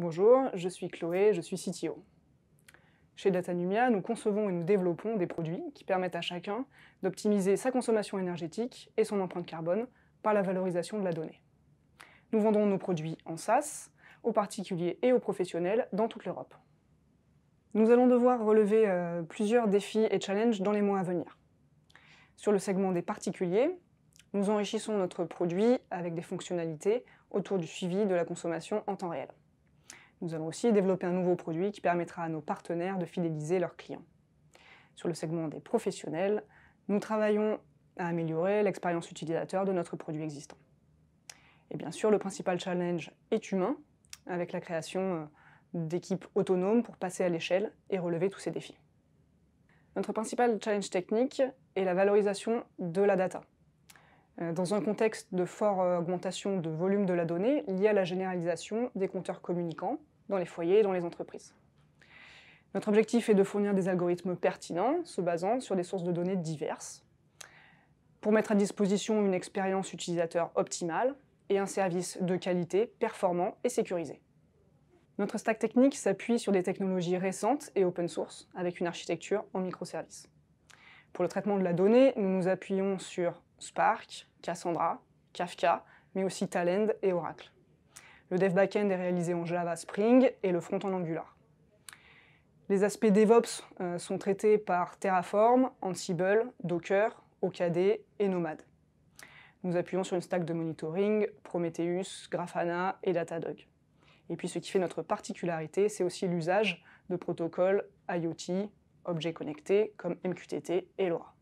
Bonjour, je suis Chloé, je suis CTO. Chez Datanumia, nous concevons et nous développons des produits qui permettent à chacun d'optimiser sa consommation énergétique et son empreinte carbone par la valorisation de la donnée. Nous vendons nos produits en SaaS, aux particuliers et aux professionnels dans toute l'Europe. Nous allons devoir relever euh, plusieurs défis et challenges dans les mois à venir. Sur le segment des particuliers, nous enrichissons notre produit avec des fonctionnalités autour du suivi de la consommation en temps réel. Nous allons aussi développer un nouveau produit qui permettra à nos partenaires de fidéliser leurs clients. Sur le segment des professionnels, nous travaillons à améliorer l'expérience utilisateur de notre produit existant. Et bien sûr, le principal challenge est humain, avec la création euh, d'équipes autonomes pour passer à l'échelle et relever tous ces défis. Notre principal challenge technique est la valorisation de la data. Euh, dans un contexte de forte euh, augmentation de volume de la donnée liée à la généralisation des compteurs communicants, dans les foyers et dans les entreprises. Notre objectif est de fournir des algorithmes pertinents, se basant sur des sources de données diverses, pour mettre à disposition une expérience utilisateur optimale et un service de qualité, performant et sécurisé. Notre stack technique s'appuie sur des technologies récentes et open source, avec une architecture en microservices. Pour le traitement de la donnée, nous nous appuyons sur Spark, Cassandra, Kafka, mais aussi Talend et Oracle. Le dev backend est réalisé en Java Spring et le front en Angular. Les aspects DevOps euh, sont traités par Terraform, Ansible, Docker, OKD et Nomad. Nous appuyons sur une stack de monitoring, Prometheus, Grafana et Datadog. Et puis ce qui fait notre particularité, c'est aussi l'usage de protocoles IoT, objets connectés comme MQTT et LoRa.